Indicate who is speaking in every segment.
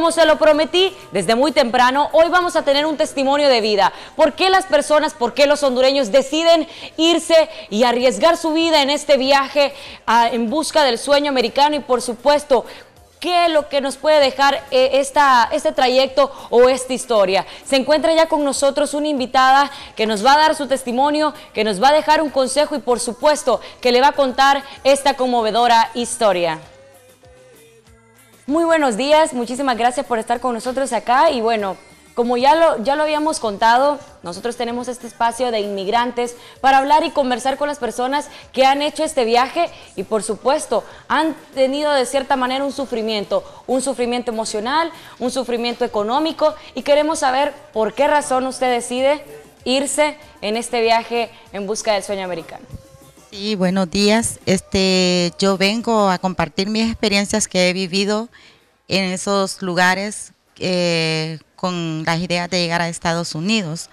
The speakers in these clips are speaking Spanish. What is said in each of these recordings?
Speaker 1: Como se lo prometí desde muy temprano, hoy vamos a tener un testimonio de vida. ¿Por qué las personas, por qué los hondureños deciden irse y arriesgar su vida en este viaje ah, en busca del sueño americano? Y por supuesto, ¿qué es lo que nos puede dejar eh, esta, este trayecto o esta historia? Se encuentra ya con nosotros una invitada que nos va a dar su testimonio, que nos va a dejar un consejo y por supuesto que le va a contar esta conmovedora historia. Muy buenos días, muchísimas gracias por estar con nosotros acá y bueno, como ya lo, ya lo habíamos contado, nosotros tenemos este espacio de inmigrantes para hablar y conversar con las personas que han hecho este viaje y por supuesto han tenido de cierta manera un sufrimiento, un sufrimiento emocional, un sufrimiento económico y queremos saber por qué razón usted decide irse en este viaje en busca del sueño americano.
Speaker 2: Sí, buenos días. Este, yo vengo a compartir mis experiencias que he vivido en esos lugares eh, con las ideas de llegar a Estados Unidos.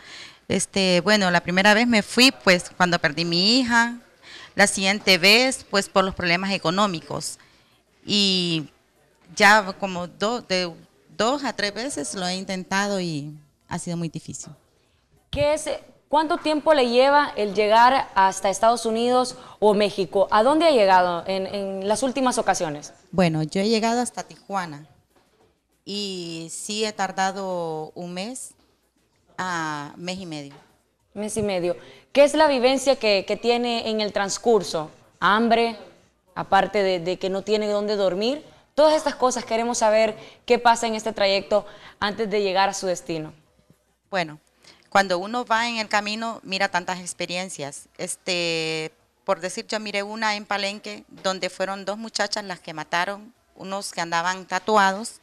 Speaker 2: Este, bueno, la primera vez me fui pues cuando perdí mi hija, la siguiente vez pues por los problemas económicos y ya como de dos a tres veces lo he intentado y ha sido muy difícil.
Speaker 1: ¿Qué es ¿Cuánto tiempo le lleva el llegar hasta Estados Unidos o México? ¿A dónde ha llegado
Speaker 2: en, las últimas ocasiones? Bueno, yo he llegado hasta Tijuana y sí he tardado un mes a ah, mes y medio. Mes y medio. ¿Qué es la vivencia que, tiene en el transcurso? ¿Hambre?
Speaker 1: Aparte de que no tiene dónde dormir. Todas estas cosas queremos saber qué pasa en
Speaker 2: este trayecto antes de llegar a su destino. Bueno, cuando uno va en el camino, mira tantas experiencias. Este, por decir, yo miré una en Palenque, donde fueron dos muchachas las que mataron, unos que andaban tatuados,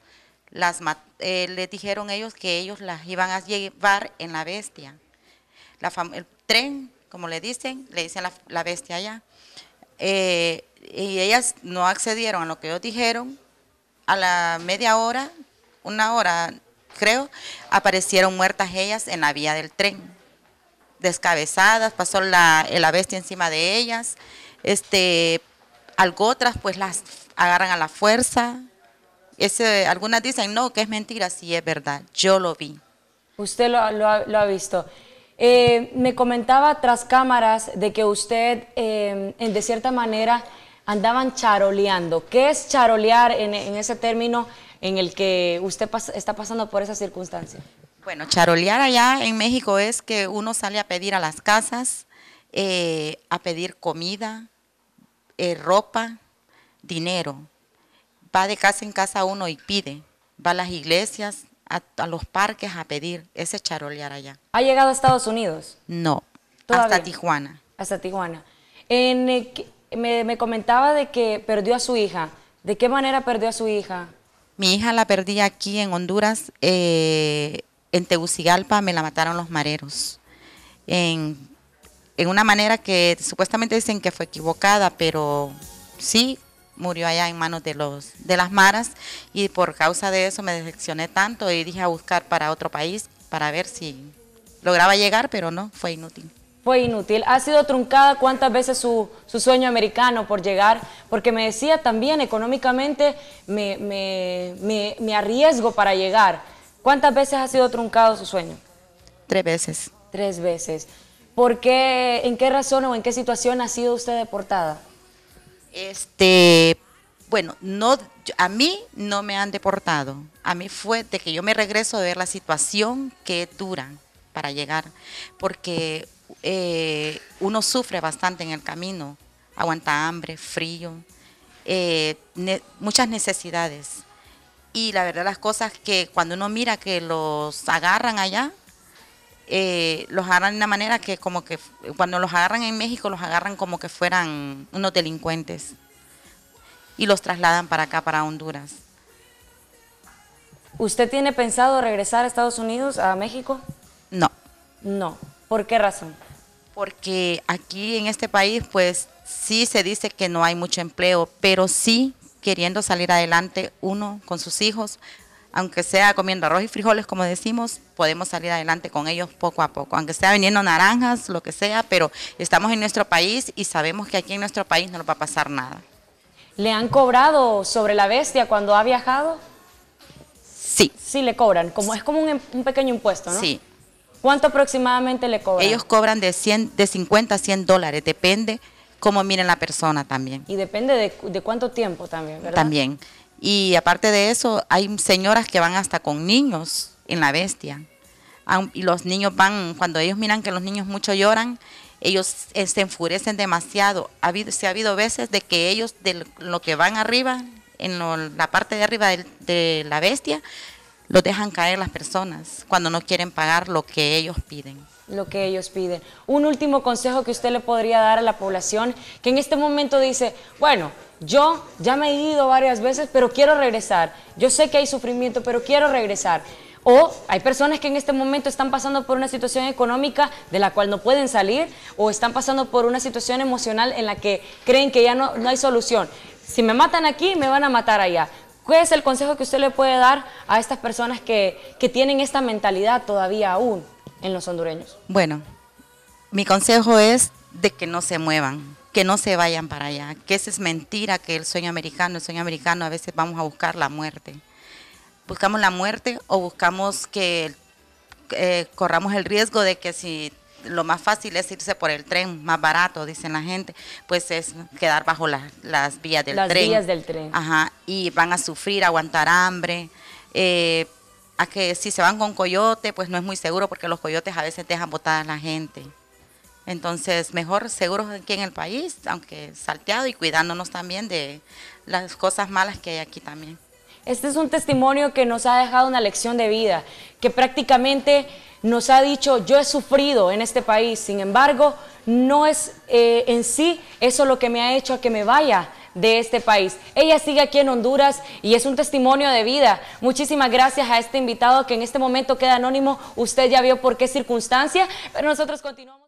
Speaker 2: las eh, les dijeron ellos que ellos las iban a llevar en la bestia. el tren, como le dicen, le dicen la, bestia allá. Eh, y ellas no accedieron a lo que ellos dijeron. A la media hora, una hora, creo, aparecieron muertas ellas en la vía del tren, descabezadas, pasó la, eh, bestia encima de ellas, este, algo otras pues las agarran a la fuerza, Ese, algunas dicen no, que es mentira, sí es verdad, yo lo vi. Usted lo, ha visto. Eh,
Speaker 1: me comentaba tras cámaras de que usted, eh, en de cierta manera, andaban charoleando. ¿Qué es charolear en ese término? en el que usted está pasando por esa circunstancia? Bueno,
Speaker 2: charolear allá en México es que uno sale a pedir a las casas, eh, a pedir comida, eh, ropa, dinero. Va de casa en casa uno y pide. Va a las iglesias, a, los parques a pedir. Ese charolear allá. ¿Ha llegado a Estados Unidos? No, hasta Tijuana.
Speaker 1: Hasta Tijuana. Eh, me comentaba de que perdió a su hija. ¿De qué manera perdió a su hija?
Speaker 2: Mi hija la perdí aquí en Honduras, eh, en Tegucigalpa me la mataron los mareros. En, en una manera que supuestamente dicen que fue equivocada, pero sí murió allá en manos de los de las maras y por causa de eso me decepcioné tanto y dije a buscar para otro país para ver si lograba llegar, pero no, fue inútil fue inútil. Ha sido truncada cuántas veces su, sueño americano por llegar,
Speaker 1: porque me decía también económicamente me, arriesgo para llegar. ¿Cuántas veces ha sido truncado su sueño?
Speaker 2: Tres veces.
Speaker 1: Tres veces.
Speaker 2: ¿Por qué, en qué razón o en qué situación ha sido usted deportada? Este, bueno, no, a mí no me han deportado. A mí fue de que yo me regreso a ver la situación que dura para llegar, porque eh, uno sufre bastante en el camino, aguanta hambre, frío, eh, muchas necesidades. Y la verdad las cosas que cuando uno mira que los agarran allá, eh, los agarran de una manera que como que cuando los agarran en México los agarran como que fueran unos delincuentes y los trasladan para acá, para Honduras.
Speaker 1: ¿Usted tiene pensado regresar a Estados Unidos, a México?
Speaker 2: No. No. ¿Por qué razón? Porque aquí en este país, pues sí se dice que no hay mucho empleo, pero sí queriendo salir adelante uno con sus hijos, aunque sea comiendo arroz y frijoles, como decimos, podemos salir adelante con ellos poco a poco, aunque sea viniendo naranjas, lo que sea, pero estamos en nuestro país y sabemos que aquí en nuestro país no nos va a pasar nada.
Speaker 1: ¿Le han cobrado sobre la bestia cuando ha viajado? Sí.
Speaker 2: Sí, le cobran, como es como un, em, un pequeño impuesto, ¿no? Sí, ¿Cuánto aproximadamente le cobran? Ellos cobran de, 100, de 50 a 100 dólares, depende cómo miren la persona también.
Speaker 1: Y depende de, cuánto tiempo también, ¿verdad?
Speaker 2: También. Y aparte de eso, hay señoras que van hasta con niños en la bestia. Y los niños van, cuando ellos miran que los niños mucho lloran, ellos se enfurecen demasiado. Ha se ha habido veces de que ellos, de lo que van arriba, en la parte de arriba de la bestia, los dejan caer las personas cuando no quieren pagar lo que ellos piden. Lo que ellos
Speaker 1: piden. Un último consejo que usted le podría dar a la población que en este momento dice, bueno, yo ya me he ido varias veces, pero quiero regresar. Yo sé que hay sufrimiento, pero quiero regresar. O hay personas que en este momento están pasando por una situación económica de la cual no pueden salir o están pasando por una situación emocional en la que creen que ya no, no hay solución. Si me matan aquí, me van a matar allá. ¿Cuál es el consejo que usted le puede dar a estas personas que, tienen esta mentalidad todavía aún en los hondureños?
Speaker 2: Bueno, mi consejo es de que no se muevan, que no se vayan para allá, que esa es mentira, que el sueño americano, el sueño americano a veces vamos a buscar la muerte. Buscamos la muerte o buscamos que eh, corramos el riesgo de que si lo más fácil es irse por el tren, más barato, dicen la gente, pues es quedar bajo las vías del tren. Las vías del tren. Ajá, y van a sufrir, aguantar hambre. Eh, a que si se van con coyote, pues no es muy seguro porque los coyotes a veces dejan botadas a la gente. Entonces, mejor seguros aquí en el país, aunque salteado y cuidándonos también de las cosas malas que hay aquí también. Este es un testimonio que nos ha
Speaker 1: dejado una lección de vida, que prácticamente nos ha dicho, yo he sufrido en este país, sin embargo, no es eh, en sí eso lo que me ha hecho a que me vaya de este país. Ella sigue aquí en Honduras y es un testimonio de vida. Muchísimas gracias a este invitado que en este momento queda anónimo. Usted ya vio por qué circunstancia, pero nosotros continuamos.